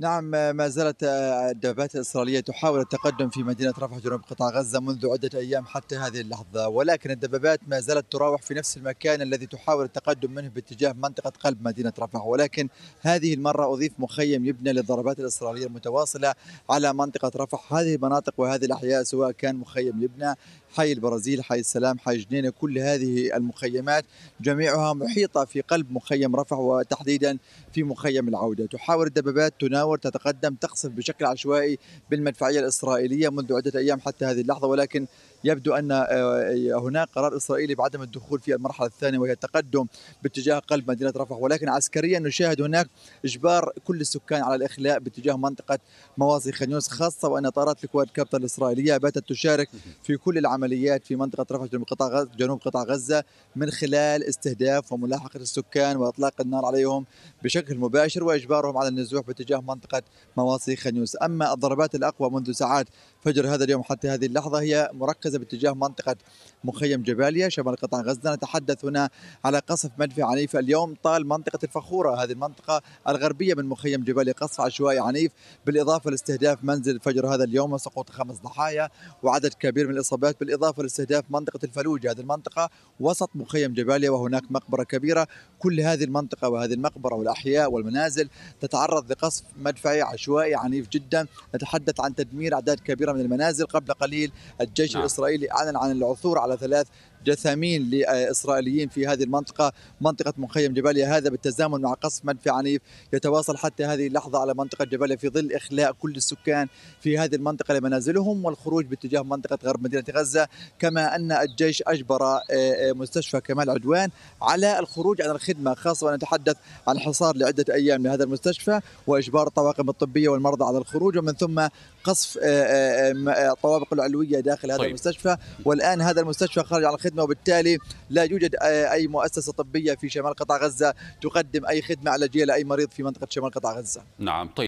نعم ما زالت الدبابات الإسرائيلية تحاول التقدم في مدينة رفح جنوب قطاع غزة منذ عدة أيام حتى هذه اللحظة ولكن الدبابات ما زالت تراوح في نفس المكان الذي تحاول التقدم منه باتجاه منطقة قلب مدينة رفح ولكن هذه المرة أضيف مخيم يبنى للضربات الإسرائيلية المتواصلة على منطقة رفح هذه المناطق وهذه الأحياء سواء كان مخيم يبنى حي البرازيل حي السلام حي جنينة كل هذه المخيمات جميعها محيطة في قلب مخيم رفح وتحديدا في مخيم العودة تحاول الدبابات تناول تتناور تتقدم تقصف بشكل عشوائي بالمدفعية الإسرائيلية منذ عدة أيام حتى هذه اللحظة ولكن يبدو أن آه، آه، هناك قرار إسرائيلي بعدم الدخول في المرحلة الثانية وهي التقدم باتجاه قلب مدينة رفح ولكن عسكريا نشاهد هناك إجبار كل السكان على الإخلاء باتجاه منطقة مواصي خان خاصة وأن طائرات الكواد كابتر الإسرائيلية باتت تشارك في كل العمليات في منطقة رفح جنوب قطاع غزة من خلال استهداف وملاحقة السكان وإطلاق النار عليهم بشكل مباشر وإجبارهم على النزوح باتجاه منطقة منطقة مواصي خنيوس أما الضربات الأقوى منذ ساعات فجر هذا اليوم حتى هذه اللحظة هي مركزة باتجاه منطقة مخيم جباليا شمال قطاع غزة نتحدث هنا على قصف مدفع عنيف اليوم طال منطقة الفخورة هذه المنطقة الغربية من مخيم جباليا قصف عشوائي عنيف بالإضافة لاستهداف منزل فجر هذا اليوم وسقوط خمس ضحايا وعدد كبير من الإصابات بالإضافة لاستهداف منطقة الفلوج هذه المنطقة وسط مخيم جباليا وهناك مقبرة كبيرة كل هذه المنطقة وهذه المقبرة والأحياء والمنازل تتعرض لقصف مدفعي عشوائي عنيف جدا نتحدث عن تدمير أعداد كبيرة من المنازل قبل قليل الجيش نعم. الإسرائيلي أعلن عن العثور على ثلاث جثامين لإسرائيليين في هذه المنطقة منطقة مخيم جباليا هذا بالتزامن مع قصف منفي عنيف يتواصل حتى هذه اللحظة على منطقة جباليا في ظل إخلاء كل السكان في هذه المنطقة لمنازلهم والخروج باتجاه منطقة غرب مدينة غزة كما أن الجيش أجبر آه، آه، مستشفى كمال عدوان على الخروج عن الخدمة خاصة ونتحدث عن حصار لعدة أيام لهذا المستشفى وإجبار الطواقم الطبية والمرضى على الخروج ومن ثم قصف الطوابق آه، العلوية داخل هذا طيب. المستشفى والآن هذا المستشفى خارج عن الخدمة الخدمه وبالتالي لا يوجد آه، اي مؤسسه طبيه في شمال قطاع غزه تقدم اي خدمه علاجيه لاي مريض في منطقه شمال قطاع غزه. نعم طيب